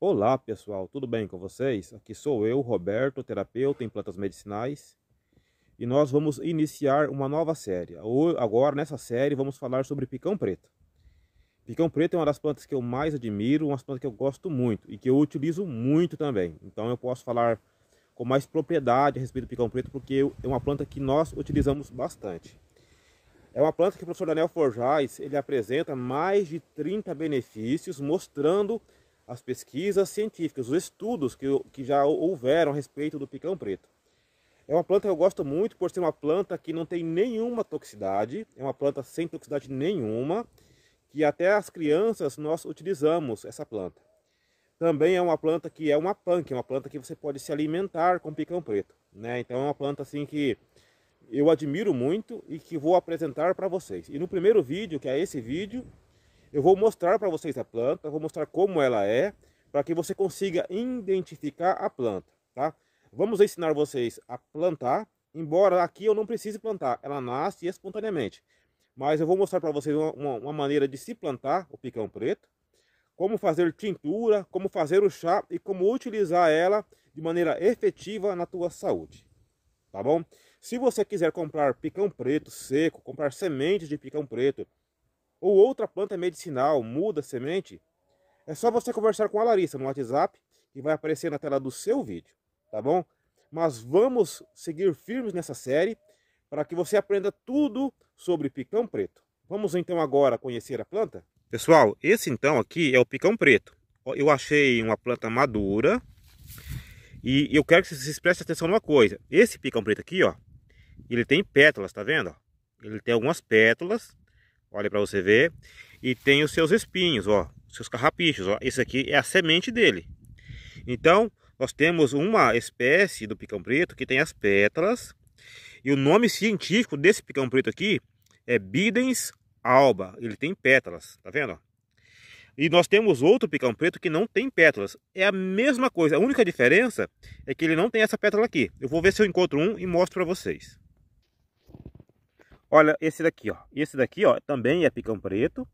Olá pessoal, tudo bem com vocês? Aqui sou eu, Roberto, terapeuta em plantas medicinais, e nós vamos iniciar uma nova série. Agora, nessa série, vamos falar sobre picão preto. Picão preto é uma das plantas que eu mais admiro, uma das plantas que eu gosto muito e que eu utilizo muito também. Então eu posso falar com mais propriedade a respeito do picão preto, porque é uma planta que nós utilizamos bastante. É uma planta que o professor Daniel Forjais ele apresenta mais de 30 benefícios, mostrando as pesquisas científicas, os estudos que, que já houveram a respeito do picão preto. É uma planta que eu gosto muito por ser uma planta que não tem nenhuma toxicidade, é uma planta sem toxicidade nenhuma, que até as crianças nós utilizamos essa planta. Também é uma planta que é uma punk, é uma planta que você pode se alimentar com picão preto, né? Então é uma planta assim que eu admiro muito e que vou apresentar para vocês. E no primeiro vídeo, que é esse vídeo, eu vou mostrar para vocês a planta, vou mostrar como ela é, para que você consiga identificar a planta, tá? Vamos ensinar vocês a plantar, embora aqui eu não precise plantar, ela nasce espontaneamente. Mas eu vou mostrar para vocês uma, uma, maneira de se plantar o picão preto, como fazer tintura, como fazer o chá e como utilizar ela de maneira efetiva na tua saúde, tá bom? Se você quiser comprar picão preto seco, comprar sementes de picão preto, ou outra planta medicinal, muda semente, é só você conversar com a Larissa no WhatsApp, e vai aparecer na tela do seu vídeo, tá bom? Mas vamos seguir firmes nessa série para que você aprenda tudo sobre picão preto. Vamos então agora conhecer a planta? Pessoal, esse então aqui é o picão preto. Eu achei uma planta madura e eu quero que vocês prestem atenção numa coisa. Esse picão preto aqui, ó, ele tem pétalas, tá vendo? Ele tem algumas pétalas Olha para você ver. E tem os seus espinhos, ó. Seus carrapichos, ó. Esse aqui é a semente dele. Então, nós temos uma espécie do picão preto que tem as pétalas. E o nome científico desse picão preto aqui é Bidens alba. Ele tem pétalas, tá vendo? E nós temos outro picão preto que não tem pétalas. É a mesma coisa. A única diferença é que ele não tem essa pétala aqui. Eu vou ver se eu encontro um e mostro para vocês. Olha esse daqui, ó. Esse daqui, ó, também é picão preto,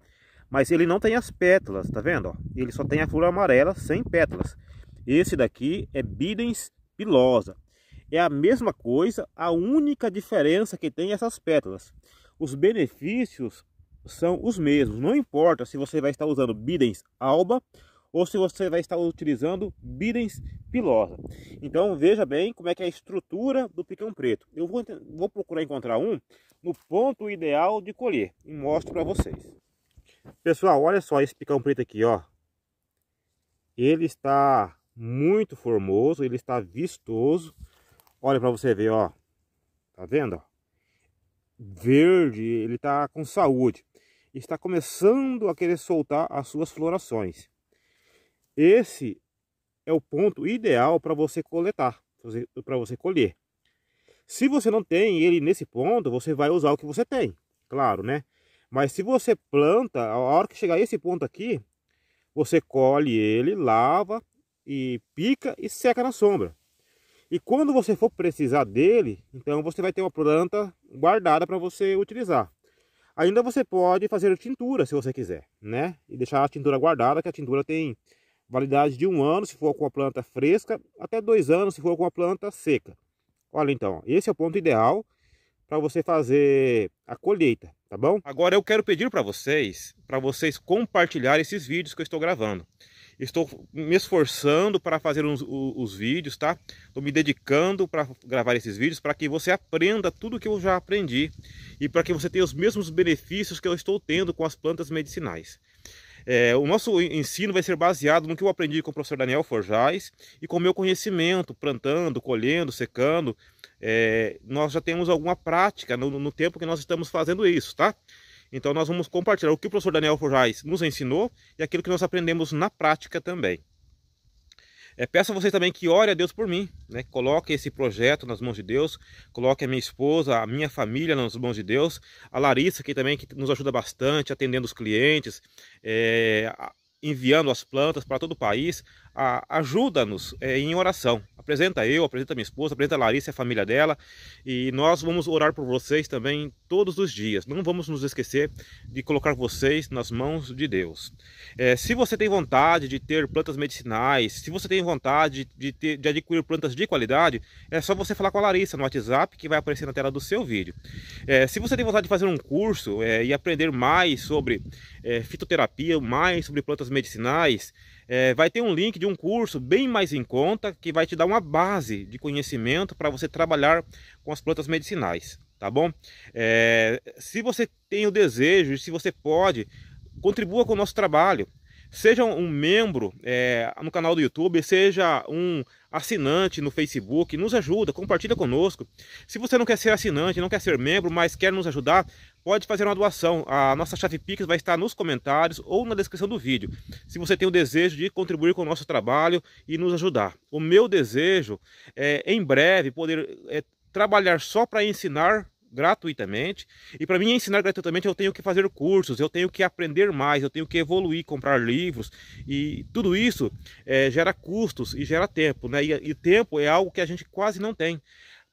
mas ele não tem as pétalas, tá vendo? Ó? Ele só tem a flor amarela sem pétalas. Esse daqui é Bidens pilosa. É a mesma coisa, a única diferença que tem é essas pétalas. Os benefícios são os mesmos, não importa se você vai estar usando Bidens alba ou se você vai estar utilizando Bidens pilosa. Então veja bem como é que é a estrutura do picão preto. Eu vou, vou procurar encontrar um no ponto ideal de colher e mostro para vocês. Pessoal, olha só esse picão preto aqui, ó. Ele está muito formoso, ele está vistoso. Olha para você ver, ó. Tá vendo? Verde, ele está com saúde. Está começando a querer soltar as suas florações. Esse é o ponto ideal para você coletar, para você colher. Se você não tem ele nesse ponto, você vai usar o que você tem, claro, né? Mas se você planta, a hora que chegar esse ponto aqui, você colhe ele, lava e pica e seca na sombra. E quando você for precisar dele, então você vai ter uma planta guardada para você utilizar. Ainda você pode fazer tintura se você quiser, né? E deixar a tintura guardada, que a tintura tem Validade de um ano se for com a planta fresca, até dois anos se for com a planta seca. Olha então, esse é o ponto ideal para você fazer a colheita, tá bom? Agora eu quero pedir para vocês, para vocês compartilhar esses vídeos que eu estou gravando. Estou me esforçando para fazer os, os vídeos, tá? Estou me dedicando para gravar esses vídeos para que você aprenda tudo que eu já aprendi e para que você tenha os mesmos benefícios que eu estou tendo com as plantas medicinais. É, o nosso ensino vai ser baseado no que eu aprendi com o professor Daniel Forjais e com o meu conhecimento, plantando, colhendo, secando. É, nós já temos alguma prática no, no tempo que nós estamos fazendo isso, tá? Então nós vamos compartilhar o que o professor Daniel Forjais nos ensinou e aquilo que nós aprendemos na prática também. É, peço a vocês também que ore a Deus por mim, né? Coloque esse projeto nas mãos de Deus, coloque a minha esposa, a minha família nas mãos de Deus, a Larissa que também que nos ajuda bastante atendendo os clientes, é, enviando as plantas para todo o país, ajuda-nos é, em oração. Apresenta eu, apresenta minha esposa, apresenta a Larissa e a família dela. E nós vamos orar por vocês também todos os dias. Não vamos nos esquecer de colocar vocês nas mãos de Deus. É, se você tem vontade de ter plantas medicinais, se você tem vontade de, ter, de adquirir plantas de qualidade, é só você falar com a Larissa no WhatsApp que vai aparecer na tela do seu vídeo. É, se você tem vontade de fazer um curso é, e aprender mais sobre é, fitoterapia, mais sobre plantas medicinais, é, vai ter um link de um curso bem mais em conta que vai te dar uma base de conhecimento para você trabalhar com as plantas medicinais, tá bom? É, se você tem o desejo, se você pode, contribua com o nosso trabalho. Seja um membro é, no canal do YouTube, seja um assinante no Facebook, nos ajuda, compartilha conosco. Se você não quer ser assinante, não quer ser membro, mas quer nos ajudar, pode fazer uma doação. A nossa chave Pix vai estar nos comentários ou na descrição do vídeo, se você tem o desejo de contribuir com o nosso trabalho e nos ajudar. O meu desejo é, em breve, poder é, trabalhar só para ensinar gratuitamente. E para mim ensinar gratuitamente, eu tenho que fazer cursos, eu tenho que aprender mais, eu tenho que evoluir, comprar livros e tudo isso é, gera custos e gera tempo, né? E, e tempo é algo que a gente quase não tem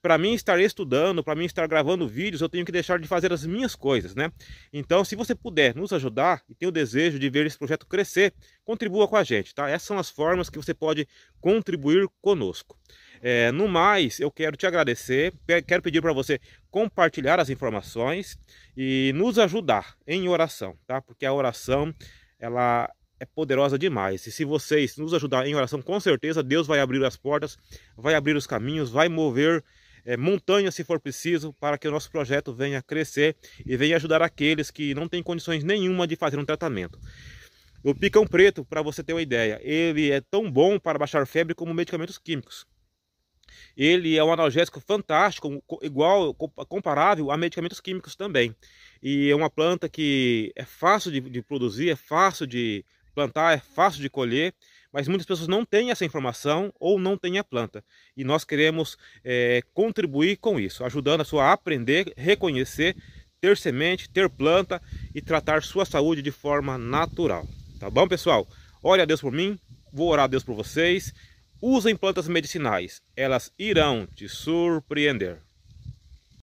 para mim estar estudando, para mim estar gravando vídeos, eu tenho que deixar de fazer as minhas coisas, né? Então, se você puder nos ajudar e tem o desejo de ver esse projeto crescer, contribua com a gente, tá? Essas são as formas que você pode contribuir conosco. É, no mais, eu quero te agradecer, quero pedir para você compartilhar as informações e nos ajudar em oração, tá? Porque a oração, ela é poderosa demais. E se vocês nos ajudar em oração, com certeza Deus vai abrir as portas, vai abrir os caminhos, vai mover é, montanhas se for preciso, para que o nosso projeto venha crescer e venha ajudar aqueles que não têm condições nenhuma de fazer um tratamento. O picão preto, para você ter uma ideia, ele é tão bom para baixar febre como medicamentos químicos. Ele é um analgésico fantástico, igual, comparável a medicamentos químicos também. E é uma planta que é fácil de, de produzir, é fácil de plantar, é fácil de colher mas muitas pessoas não têm essa informação ou não têm a planta. E nós queremos é, contribuir com isso, ajudando a sua a aprender, reconhecer, ter semente, ter planta e tratar sua saúde de forma natural. Tá bom, pessoal? Ore a Deus por mim, vou orar a Deus por vocês. Usem plantas medicinais, elas irão te surpreender.